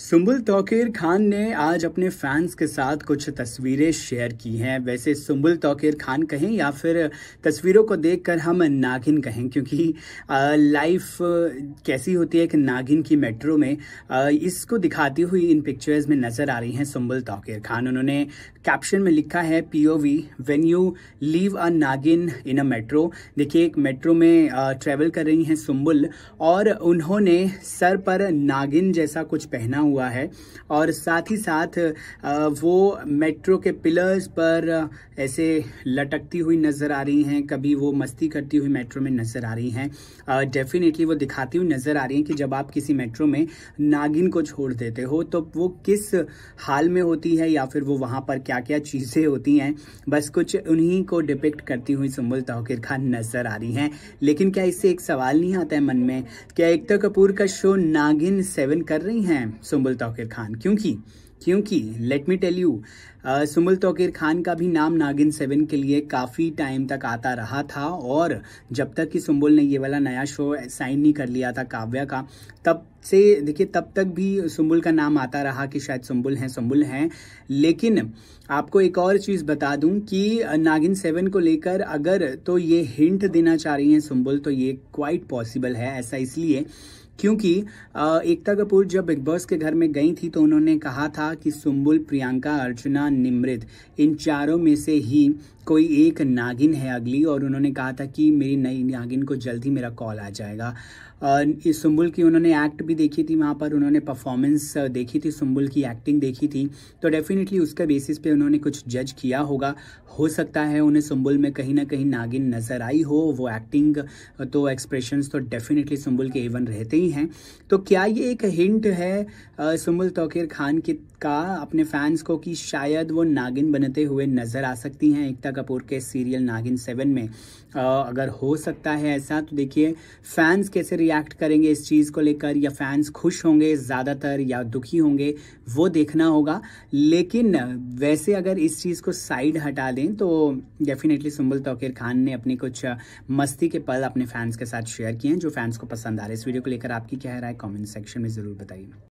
सुम्बुल तोकेर खान ने आज अपने फैंस के साथ कुछ तस्वीरें शेयर की हैं वैसे सुम्बुल तोकेर खान कहें या फिर तस्वीरों को देखकर हम नागिन कहें क्योंकि लाइफ कैसी होती है एक नागिन की मेट्रो में आ, इसको दिखाती हुई इन पिक्चर्स में नज़र आ रही हैं सुम्बुल तोकेर खान उन्होंने कैप्शन में लिखा है P O V when you leave a नागिन इन अ मेट्रो देखिए एक मेट्रो में ट्रेवल कर रही हैं सुम्बुल और उन्होंने सर पर नागिन जैसा कुछ पहना हुआ है और साथ ही साथ वो मेट्रो के पिलर्स पर ऐसे लटकती हुई नज़र आ रही हैं कभी वो मस्ती करती हुई मेट्रो में नज़र आ रही हैं डेफिनेटली वो दिखाती हुई नज़र आ रही हैं कि जब आप किसी मेट्रो में नागिन को छोड़ देते हो तो वो किस हाल में होती है या फिर वो वहाँ पर क्या क्या चीज़ें होती हैं बस कुछ उन्हीं को डिपेक्ट करती हुई सुम्बुल तोहिर खान नज़र आ रही हैं लेकिन क्या इससे एक सवाल नहीं आता है मन में क्या एकता कपूर का शो नागिन सेवन कर रही हैं सुमुल तौकीर खान क्योंकि क्योंकि लेट मी टेल यू सुमुल तौकीर खान का भी नाम नागिन सेवन के लिए काफ़ी टाइम तक आता रहा था और जब तक कि सुम्बुल ने ये वाला नया शो साइन नहीं कर लिया था काव्या का तब से देखिए तब तक भी सुम्बुल का नाम आता रहा कि शायद सुम्बुल हैं सुम्बुल हैं लेकिन आपको एक और चीज़ बता दूं कि नागिन सेवन को लेकर अगर तो ये हिंट देना चाह रही हैं सुम्बुल तो ये क्वाइट पॉसिबल है ऐसा इसलिए क्योंकि एकता कपूर जब बिग बॉस के घर में गई थी तो उन्होंने कहा था कि सुम्बुल प्रियंका अर्चना निमृत इन चारों में से ही कोई एक नागिन है अगली और उन्होंने कहा था कि मेरी नई नागिन को जल्द ही मेरा कॉल आ जाएगा इस सुम्बुल की उन्होंने एक्ट भी देखी थी वहाँ पर उन्होंने परफॉर्मेंस देखी थी सुम्बुल की एक्टिंग देखी थी तो डेफिनेटली उसके बेसिस पे उन्होंने कुछ जज किया होगा हो सकता है उन्हें सुम्बुल में कहीं ना कहीं नागिन नज़र आई हो वो एक्टिंग तो एक्सप्रेशंस तो डेफिनेटली सुम्बुल के इवन रहते ही नहीं है तो क्या ये एक हिंट है आ, सुमुल खान की का अपने फैंस को कि शायद वो नागिन बनते हुए नज़र आ सकती हैं एकता कपूर के सीरियल नागिन सेवन में आ, अगर हो सकता है ऐसा तो देखिए फैंस कैसे रिएक्ट करेंगे इस चीज़ को लेकर या फैंस खुश होंगे ज़्यादातर या दुखी होंगे वो देखना होगा लेकिन वैसे अगर इस चीज़ को साइड हटा दें तो डेफिनेटली सुम्बुल तोकीर खान ने अपनी कुछ मस्ती के पल अपने फैंस के साथ शेयर किए हैं जो फैंस को पसंद आ रहे हैं इस वीडियो को लेकर आप आपकी क्या राय कमेंट सेक्शन में ज़रूर बताइए